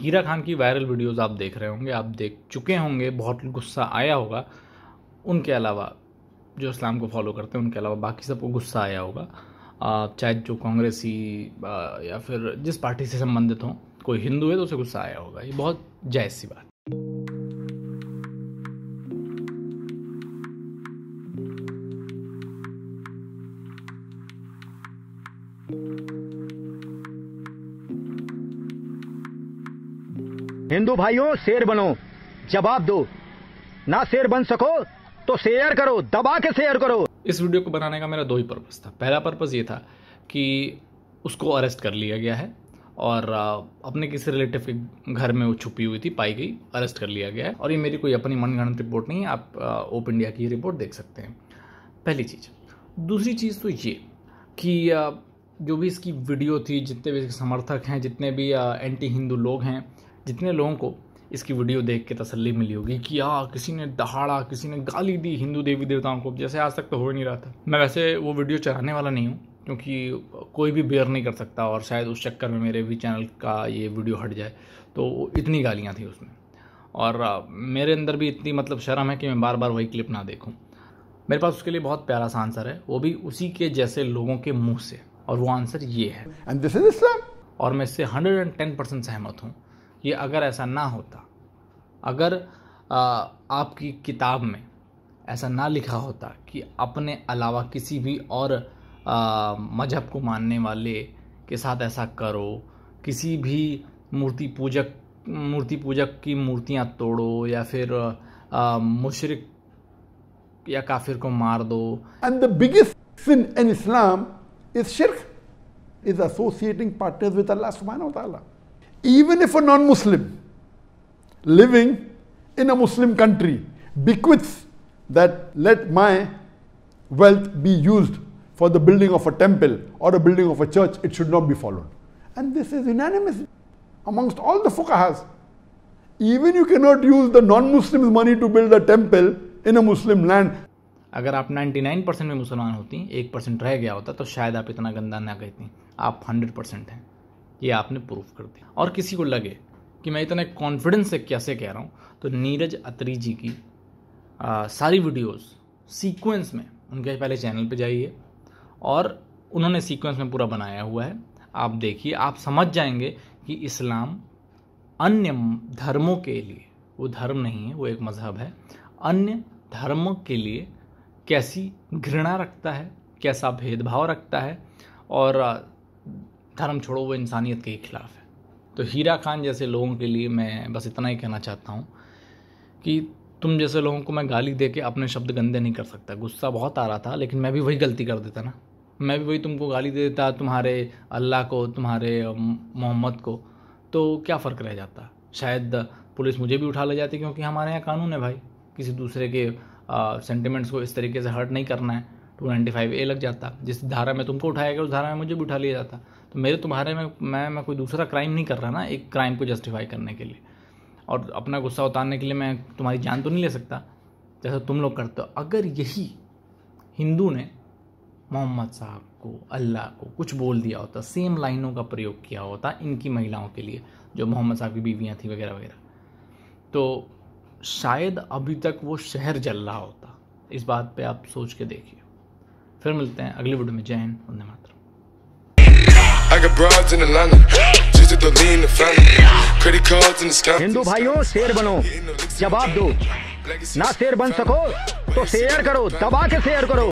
हीरा खान की viral videos आप देख रहे होंगे आप देख चुके होंगे बहुत गुस्सा आया होगा उनके अलावा जो इस्लाम को फॉलो करते हैं उनके अलावा बाकी सबको गुस्सा आया होगा चाहे जो कांग्रेसी या फिर जिस पार्टी से संबंधित हों कोई हिंदू है तो उसे गुस्सा आया होगा ये बहुत जायज़ सी बात thank you हिंदू भाइयों शेर बनो जवाब दो ना शेर बन सको तो शेयर करो दबा के शेयर करो इस वीडियो को बनाने का मेरा दो ही पर्पज़ था पहला पर्पज़ ये था कि उसको अरेस्ट कर लिया गया है और अपने किसी रिलेटिव के घर में वो छुपी हुई थी पाई गई अरेस्ट कर लिया गया है और ये मेरी कोई अपनी मनगणन रिपोर्ट नहीं है आप ओप इंडिया की रिपोर्ट देख सकते हैं पहली चीज़ दूसरी चीज़ तो ये कि जो भी इसकी वीडियो थी जितने भी इसके समर्थक हैं जितने भी एंटी हिंदू लोग हैं जितने लोगों को इसकी वीडियो देख के तसल्ली मिली होगी कि आ किसी ने दहाड़ा किसी ने गाली दी हिंदू देवी देवताओं को जैसे आज तक तो हो ही नहीं रहा था मैं वैसे वो वीडियो चलाने वाला नहीं हूँ क्योंकि कोई भी बेयर नहीं कर सकता और शायद उस चक्कर में मेरे भी चैनल का ये वीडियो हट जाए तो इतनी गालियाँ थी उसमें और मेरे अंदर भी इतनी मतलब शर्म है कि मैं बार बार वही क्लिप ना देखूँ मेरे पास उसके लिए बहुत प्यारा सा आंसर है वो भी उसी के जैसे लोगों के मुंह से और वो आंसर ये है एंड दिस इज इस्लाम और मैं इससे टेन परसेंट सहमत हूँ ये अगर ऐसा ना होता अगर आ, आपकी किताब में ऐसा ना लिखा होता कि अपने अलावा किसी भी और मज़हब को मानने वाले के साथ ऐसा करो किसी भी मूर्ति पूजक मूर्ति पूजक की मूर्तियाँ तोड़ो या फिर मुशरक या काफिर को मार दो and the biggest sin in Islam is shirk, is associating partners with Allah subhanahu wa even if a non-Muslim living in a Muslim country bequeaths that let my wealth be used for the building of a temple or a building of a church, it should not be followed. And this is unanimous amongst all the fuqahas. Even you cannot use the non-Muslim's money to build a temple in a Muslim land. अगर आप 99 percent में मुसलमान होती एक रह गया होता तो शायद आप इतना गंदा ना कहती आप 100 percent हैं ये आपने प्रूफ कर दिया और किसी को लगे कि मैं इतने कॉन्फिडेंस से कैसे कह रहा हूँ तो नीरज अत्री जी की आ, सारी वीडियोस सीक्वेंस में उनके पहले चैनल पे जाइए और उन्होंने सीक्वेंस में पूरा बनाया हुआ है आप देखिए आप समझ जाएंगे कि इस्लाम अन्य धर्मों के लिए वो धर्म नहीं है वो एक मज़हब है अन्य धर्म के लिए कैसी घृणा रखता है कैसा भेदभाव रखता है और धर्म छोड़ो वो इंसानियत के खिलाफ है तो हीरा खान जैसे लोगों के लिए मैं बस इतना ही कहना चाहता हूँ कि तुम जैसे लोगों को मैं गाली दे के अपने शब्द गंदे नहीं कर सकता गुस्सा बहुत आ रहा था लेकिन मैं भी वही गलती कर देता ना मैं भी वही तुमको गाली दे देता तुम्हारे अल्लाह को तुम्हारे मोहम्मद को तो क्या फ़र्क रह जाता शायद पुलिस मुझे भी उठा ले जाती क्योंकि हमारे यहाँ कानून है भाई किसी दूसरे के सेंटिमेंट्स को इस तरीके से हर्ट नहीं करना है टू नाइन्टी फाइव ए लग जाता जिस धारा में तुमको उठाया गया उस धारा में मुझे भी उठा लिया जाता तो मेरे तुम्हारे में मैं मैं कोई दूसरा क्राइम नहीं कर रहा ना एक क्राइम को जस्टिफाई करने के लिए और अपना गुस्सा उतारने के लिए मैं तुम्हारी जान तो नहीं ले सकता जैसा तुम लोग करते हो अगर यही हिंदू ने मोहम्मद साहब को अल्लाह को कुछ बोल दिया होता सेम लाइनों का प्रयोग किया होता इनकी महिलाओं के लिए जो मोहम्मद साहब की बीवियाँ थी वगैरह वगैरह तो शायद अभी तक वो शहर जल रहा होता इस बात पे आप सोच के देखिए फिर मिलते हैं अगली वीडियो में Jain Hind I got broads in Atlanta. Just to lean the family. Credit cards in the sky. Hindu भाइयों शेर बनो जवाब दो ना शेर बन सको तो शेयर करो दबा के शेयर करो